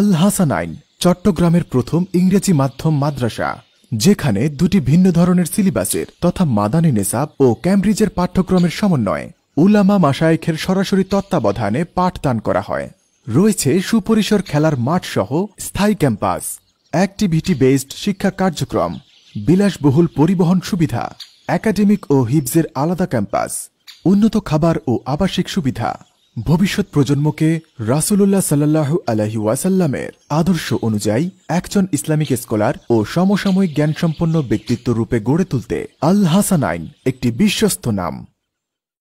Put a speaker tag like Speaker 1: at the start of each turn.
Speaker 1: আল হাসানাইন চট্টগ্রামের প্রথম ইংরেজি মাধ্যম মাদ্রাসা যেখানে দুটি ভিন্ন ধরনের সিলেবাসের তথা মাদানী নেসাব ও ক্যামব্রিজের পাঠ্যক্রমের সমন্বয়ে উলামা মাসায়েখের সরাসরি তত্ত্বাবধানে পাঠদান করা হয় রয়েছে সুপরিসর খেলার মাঠ সহ স্থায়ী ক্যাম্পাস অ্যাক্টিভিটি বেসড শিক্ষা কার্যক্রম বিলাসবহুল পরিবহন সুবিধা একাডেমিক ও হিবজের আলাদা ক্যাম্পাস উন্নত খাবার ও আবাসিক সুবিধা ভবিষ্যৎ প্রজন্মকে রাসুলুল্লাহ সাল্লাহ আলহি ওয়াসাল্লামের আদর্শ অনুযায়ী একজন ইসলামিক স্কলার ও সমসাময়িক জ্ঞানসম্পন্ন ব্যক্তিত্ব রূপে গড়ে তুলতে আল হাসানাইন একটি বিশ্বস্ত নাম